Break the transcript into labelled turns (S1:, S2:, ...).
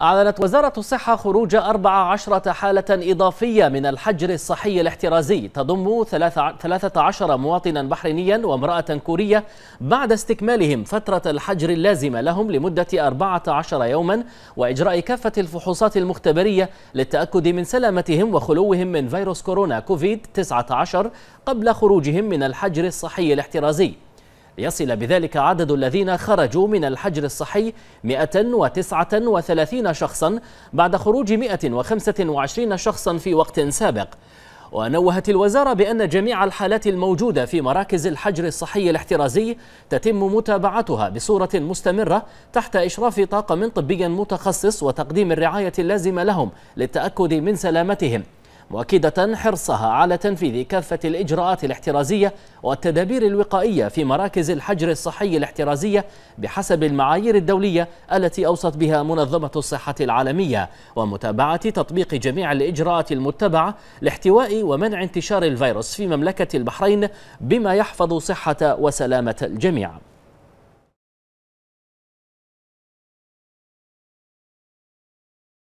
S1: أعلنت وزارة الصحة خروج 14 حالة إضافية من الحجر الصحي الاحترازي تضم 13 مواطنا بحرينيا وامرأة كورية بعد استكمالهم فترة الحجر اللازمة لهم لمدة 14 يوما وإجراء كافة الفحوصات المختبرية للتأكد من سلامتهم وخلوهم من فيروس كورونا كوفيد 19 قبل خروجهم من الحجر الصحي الاحترازي ليصل بذلك عدد الذين خرجوا من الحجر الصحي 139 شخصا بعد خروج 125 شخصا في وقت سابق ونوهت الوزارة بأن جميع الحالات الموجودة في مراكز الحجر الصحي الاحترازي تتم متابعتها بصورة مستمرة تحت إشراف طاقم طبي متخصص وتقديم الرعاية اللازمة لهم للتأكد من سلامتهم مؤكدة حرصها على تنفيذ كافة الإجراءات الاحترازية والتدابير الوقائية في مراكز الحجر الصحي الاحترازية بحسب المعايير الدولية التي أوصت بها منظمة الصحة العالمية ومتابعة تطبيق جميع الإجراءات المتبعة لاحتواء ومنع انتشار الفيروس في مملكة البحرين بما يحفظ صحة وسلامة الجميع